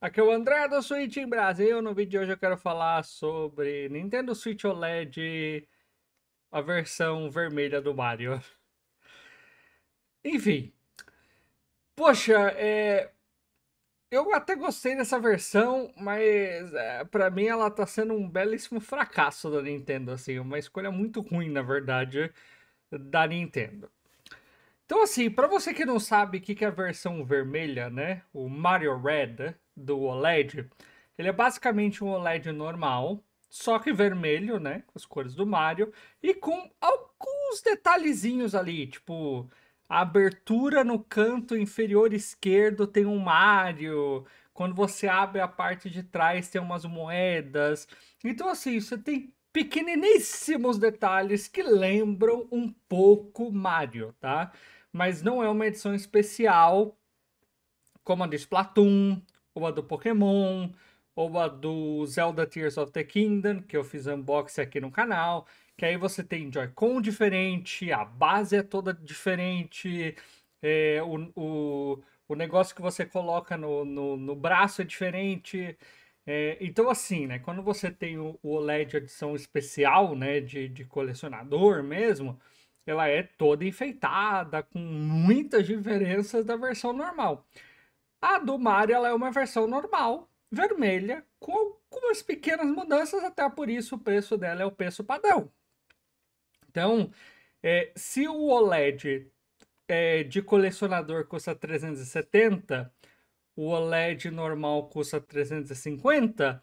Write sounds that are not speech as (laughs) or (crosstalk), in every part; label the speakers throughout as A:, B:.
A: Aqui é o André do Switch em Brasil. No vídeo de hoje eu quero falar sobre Nintendo Switch OLED, a versão vermelha do Mario. Enfim. Poxa, é... eu até gostei dessa versão, mas é, para mim ela tá sendo um belíssimo fracasso da Nintendo, assim, é uma escolha muito ruim, na verdade, da Nintendo. Então, assim, para você que não sabe o que é a versão vermelha, né? O Mario Red, do OLED, ele é basicamente um OLED normal, só que vermelho, né? Com as cores do Mario, e com alguns detalhezinhos ali, tipo a abertura no canto inferior esquerdo tem um Mario. Quando você abre a parte de trás tem umas moedas. Então, assim, você tem pequeniníssimos detalhes que lembram um pouco Mario, tá? Mas não é uma edição especial como a de Splatoon, ou a do Pokémon, ou a do Zelda Tears of the Kingdom, que eu fiz unboxing aqui no canal, que aí você tem Joy-Con diferente, a base é toda diferente, é, o, o, o, negócio que você coloca no, no, no braço é diferente. É, então, assim, né, quando você tem o, o OLED edição especial, né, de, de colecionador mesmo, ela é toda enfeitada, com muitas diferenças da versão normal. A do Mario ela é uma versão normal, vermelha, com algumas pequenas mudanças, até por isso o preço dela é o preço padrão. Então, é, se o OLED é, de colecionador custa 370, o OLED normal custa 350.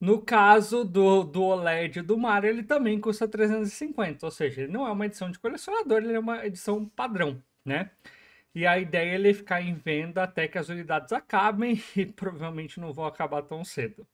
A: No caso do, do OLED do Mario, ele também custa 350, ou seja, ele não é uma edição de colecionador, ele é uma edição padrão, né? E a ideia é ele ficar em venda até que as unidades acabem (laughs) e provavelmente não vão acabar tão cedo.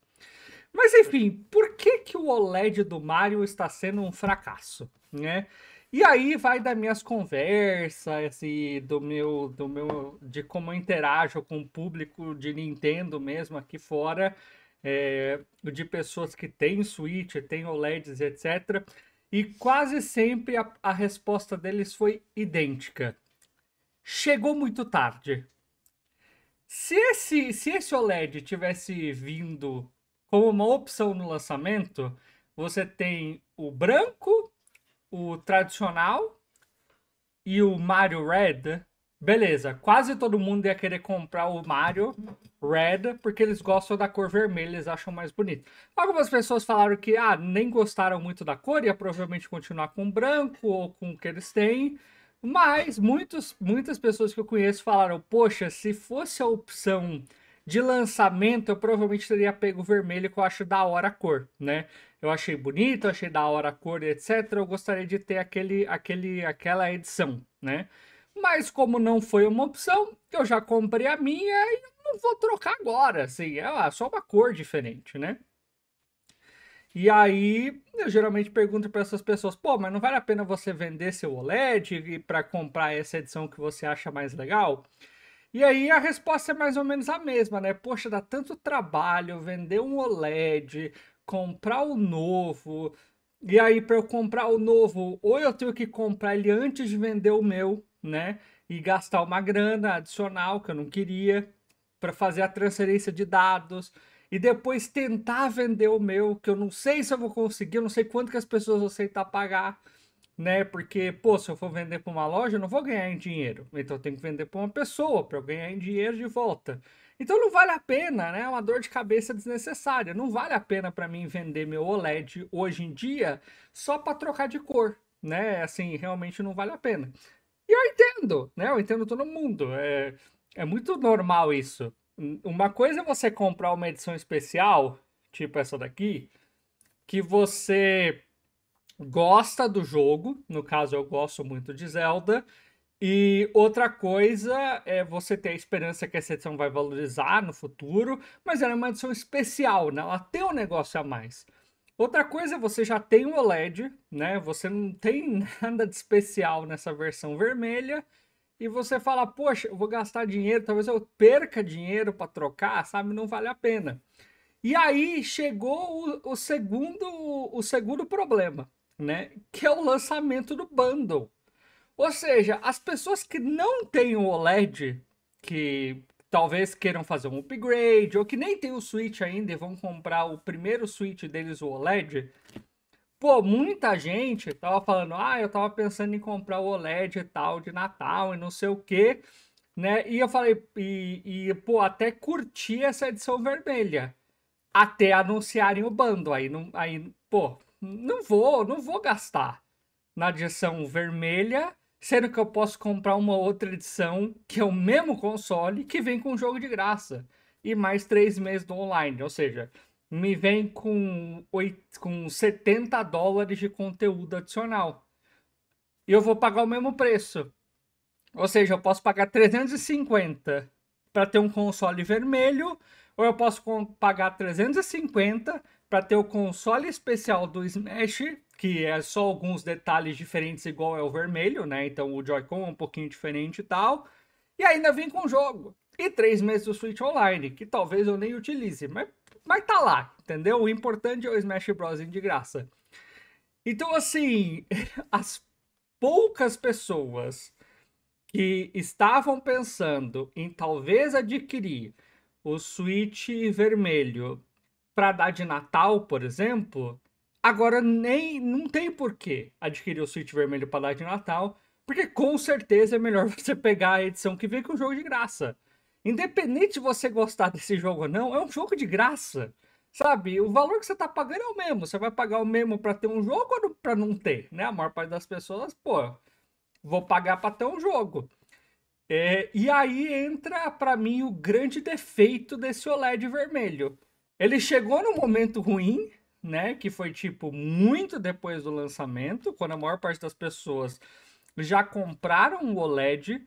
A: Mas enfim, por que, que o OLED do Mario está sendo um fracasso, né? E aí vai das minhas conversas e do meu, do meu, de como eu interajo com o público de Nintendo mesmo aqui fora, é, de pessoas que têm Switch, têm OLEDs, etc. E quase sempre a, a resposta deles foi idêntica chegou muito tarde. Se esse, se esse OLED tivesse vindo como uma opção no lançamento, você tem o branco, o tradicional e o Mario Red. Beleza, quase todo mundo ia querer comprar o Mario Red porque eles gostam da cor vermelha, eles acham mais bonito. Algumas pessoas falaram que ah, nem gostaram muito da cor, ia provavelmente continuar com o branco ou com o que eles têm. Mas muitos, muitas pessoas que eu conheço falaram: Poxa, se fosse a opção de lançamento, eu provavelmente teria pego vermelho, que eu acho da hora a cor, né? Eu achei bonito, achei da hora a cor, etc. Eu gostaria de ter aquele, aquele, aquela edição, né? Mas como não foi uma opção, eu já comprei a minha e não vou trocar agora, assim, é ah, só uma cor diferente, né? E aí, eu geralmente pergunto para essas pessoas: pô, mas não vale a pena você vender seu OLED para comprar essa edição que você acha mais legal? E aí a resposta é mais ou menos a mesma, né? Poxa, dá tanto trabalho vender um OLED, comprar o novo. E aí, para eu comprar o novo, ou eu tenho que comprar ele antes de vender o meu, né? E gastar uma grana adicional que eu não queria para fazer a transferência de dados e depois tentar vender o meu, que eu não sei se eu vou conseguir, eu não sei quanto que as pessoas vão aceitar pagar, né? Porque, pô, se eu for vender para uma loja, eu não vou ganhar em dinheiro. Então eu tenho que vender para uma pessoa para eu ganhar em dinheiro de volta. Então não vale a pena, né? É uma dor de cabeça desnecessária. Não vale a pena para mim vender meu OLED hoje em dia só para trocar de cor, né? Assim, realmente não vale a pena. E eu entendo, né? Eu entendo todo mundo. É, é muito normal isso. Uma coisa é você comprar uma edição especial, tipo essa daqui, que você gosta do jogo, no caso eu gosto muito de Zelda, e outra coisa é você ter a esperança que essa edição vai valorizar no futuro, mas ela é uma edição especial, né? ela tem um negócio a mais. Outra coisa, é você já tem o OLED, né? Você não tem (laughs) nada de especial nessa versão vermelha, e você fala, poxa, eu vou gastar dinheiro, talvez eu perca dinheiro para trocar, sabe? Não vale a pena. E aí chegou o, o, segundo o segundo problema, né? Que é o lançamento do bundle. Ou seja, as pessoas que não têm o OLED, que talvez queiram fazer um upgrade ou que nem tem o Switch ainda e vão comprar o primeiro Switch deles o OLED, Pô, muita gente tava falando, ah, eu tava pensando em comprar o OLED e tal de Natal e não sei o quê, né? E eu falei, e, e pô, até curti essa edição vermelha, até anunciarem o bando. Aí, não, aí, pô, não vou, não vou gastar na edição vermelha, sendo que eu posso comprar uma outra edição que é o mesmo console que vem com um jogo de graça e mais três meses do online, ou seja, me vem com, 8, com 70 dólares de conteúdo adicional. E eu vou pagar o mesmo preço. Ou seja, eu posso pagar 350 para ter um console vermelho, ou eu posso pagar 350 para ter o console especial do Smash, que é só alguns detalhes diferentes, igual é o vermelho, né? Então o Joy-Con é um pouquinho diferente e tal. E ainda vem com o jogo. E três meses do Switch Online, que talvez eu nem utilize, mas mas tá lá, entendeu? O importante é o Smash Bros. de graça. Então, assim, (laughs) as poucas pessoas que estavam pensando em talvez adquirir o Switch vermelho para dar de Natal, por exemplo, agora nem não tem porquê adquirir o Switch vermelho para dar de Natal, porque com certeza é melhor (laughs) você pegar a edição que vem com o jogo de graça. Independente de você gostar desse jogo ou não, é um jogo de graça. Sabe, o valor que você tá pagando é o mesmo. Você vai pagar o mesmo para ter um jogo ou para não ter, né? A maior parte das pessoas, pô, vou pagar para ter um jogo. É, e aí entra para mim o grande defeito desse OLED vermelho. Ele chegou num momento ruim, né? Que foi tipo muito depois do lançamento, quando a maior parte das pessoas já compraram o OLED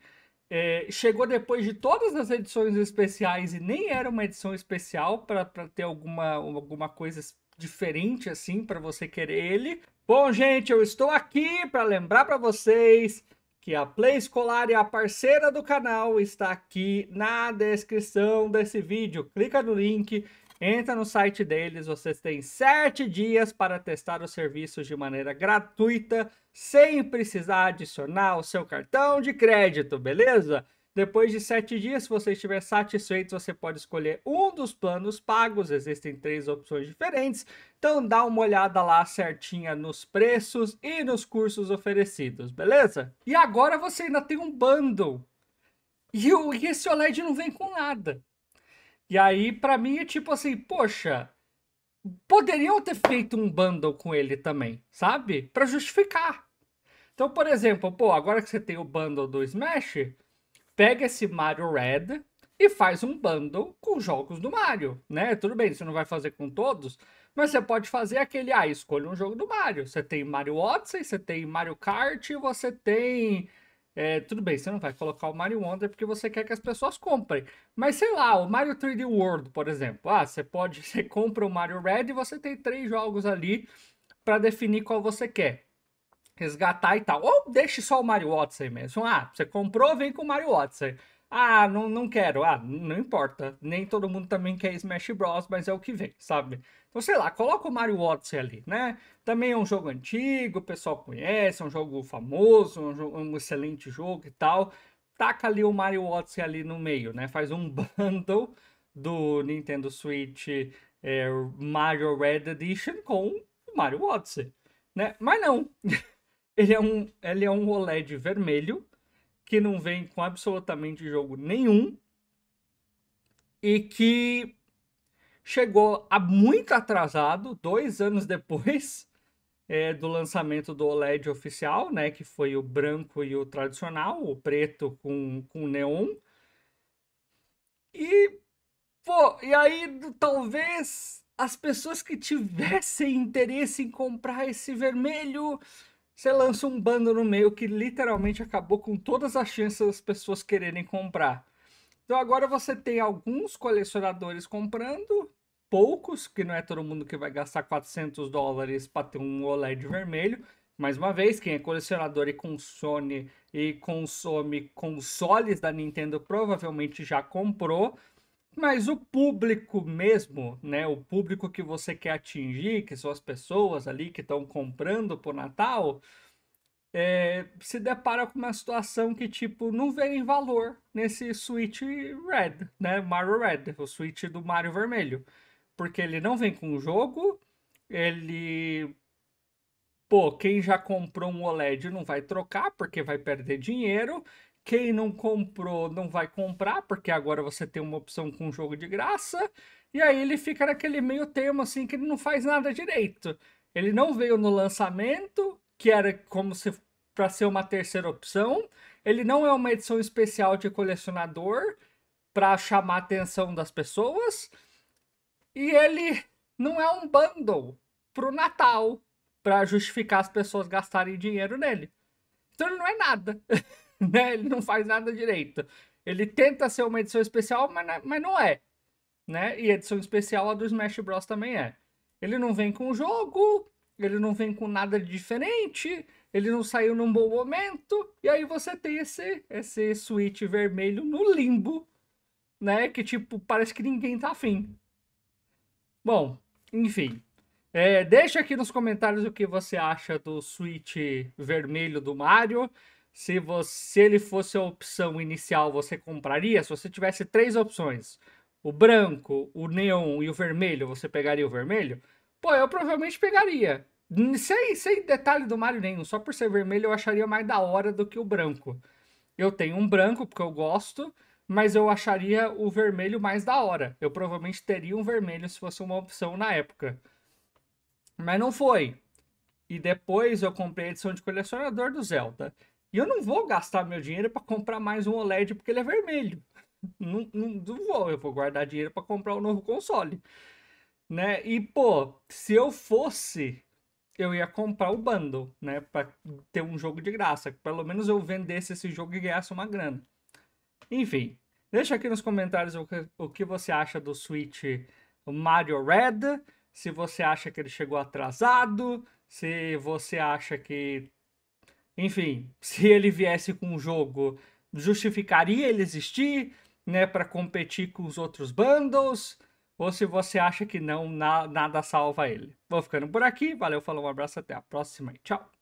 A: é, chegou depois de todas as edições especiais e nem era uma edição especial para ter alguma, alguma coisa diferente assim para você querer ele. Bom, gente, eu estou aqui para lembrar para vocês que a Play Escolar e a parceira do canal está aqui na descrição desse vídeo. Clica no link Entra no site deles, vocês têm sete dias para testar os serviços de maneira gratuita, sem precisar adicionar o seu cartão de crédito, beleza? Depois de sete dias, se você estiver satisfeito, você pode escolher um dos planos pagos. Existem três opções diferentes. Então dá uma olhada lá certinha nos preços e nos cursos oferecidos, beleza? E agora você ainda tem um bundle. E, o, e esse OLED não vem com nada. E aí, para mim, é tipo assim, poxa, poderiam ter feito um bundle com ele também, sabe? Para justificar. Então, por exemplo, pô, agora que você tem o bundle do Smash, pega esse Mario Red e faz um bundle com jogos do Mario, né? Tudo bem, você não vai fazer com todos, mas você pode fazer aquele, ah, escolha um jogo do Mario. Você tem Mario Odyssey, você tem Mario Kart, você tem é, tudo bem, você não vai colocar o Mario Wonder porque você quer que as pessoas comprem. Mas sei lá, o Mario 3D World, por exemplo. Ah, você pode, (laughs) você compra o Mario Red e você tem três jogos ali para definir qual você quer. Resgatar e tal. Ou deixe só o Mario Odyssey mesmo. Ah, você comprou, vem com o Mario Odyssey. Ah, não, não quero. Ah, não importa. Nem todo mundo também quer Smash Bros, mas é o que vem, sabe? Então, sei lá, coloca o Mario Odyssey ali, né? Também é um jogo antigo, o pessoal conhece, é um jogo famoso, é um, um excelente jogo e tal. Taca ali o Mario Odyssey ali no meio, né? Faz um (laughs) bundle do Nintendo Switch é, Mario Red Edition com o Mario Odyssey, né? Mas não. (laughs) ele é um, ele é um OLED vermelho que não vem com absolutamente jogo nenhum e que chegou a muito atrasado, dois anos depois é, (laughs) do lançamento do OLED oficial, né, que foi o branco e o tradicional, o preto com, com neon. E, pô, e aí talvez as pessoas que tivessem interesse em comprar esse vermelho você lança um bando no meio que literalmente acabou com todas as chances das pessoas quererem comprar. Então agora você tem alguns colecionadores comprando, poucos, que não é todo mundo que vai gastar 400 dólares para ter um OLED vermelho. Mais uma vez, quem é colecionador e consome, e consome consoles da Nintendo provavelmente já comprou. Mas o público mesmo, né? O público que você quer atingir, que são as pessoas ali que estão comprando por Natal, é, se depara com uma situação que, tipo, não vem valor nesse Switch Red, né? Mario Red, o Switch do Mario Vermelho. Porque ele não vem com o jogo, ele. Pô, quem já comprou um OLED não vai trocar porque vai perder dinheiro. Quem não comprou não vai comprar, porque agora você tem uma opção com um jogo de graça. E aí ele fica naquele meio termo, assim, que ele não faz nada direito. Ele não veio no lançamento, que era como se para ser uma terceira opção. Ele não é uma edição especial de colecionador para chamar a atenção das pessoas. E ele não é um bundle pro Natal para justificar as pessoas gastarem dinheiro nele. Então ele não é nada. (laughs) (laughs) né? Ele não faz nada direito. Ele tenta ser uma edição especial, mas, mas não é. Né? E edição especial a do Smash Bros também é. Ele não vem com o jogo, ele não vem com nada de diferente, ele não saiu num bom momento, e aí você tem esse, esse switch vermelho no limbo, né? Que tipo, parece que ninguém tá afim. Bom, enfim. É, deixa aqui nos comentários o que você acha do switch vermelho do Mario se você ele fosse a opção inicial, você compraria? Se você tivesse três opções, o branco, o neon e o vermelho, você pegaria o vermelho? Pô, eu provavelmente pegaria. Sem, sem detalhe do Mario nenhum, só por ser vermelho eu acharia mais da hora do que o branco. Eu tenho um branco porque eu gosto, mas eu acharia o vermelho mais da hora. Eu provavelmente teria um vermelho se fosse uma opção na época. Mas não foi. E depois eu comprei a edição de colecionador do Zelda. E eu não vou gastar meu dinheiro para comprar mais um OLED porque ele é vermelho. (laughs) Não, não, não vou, eu vou guardar dinheiro para comprar um novo console. Né? E, pô, se eu fosse, eu ia comprar o bundle, né? Pra ter um jogo de graça. Pelo menos eu vendesse esse jogo e ganhasse uma grana. Enfim, deixa aqui nos comentários o que, o que você acha do Switch Mario Red. Se você acha que ele chegou atrasado, se você acha que enfim, (laughs) se ele viesse com um jogo, justificaria ele existir, né, para competir com os outros bundles? Ou se você acha que não, na, nada salva ele. Vou ficando por aqui, valeu, falou, um abraço, até a próxima e tchau!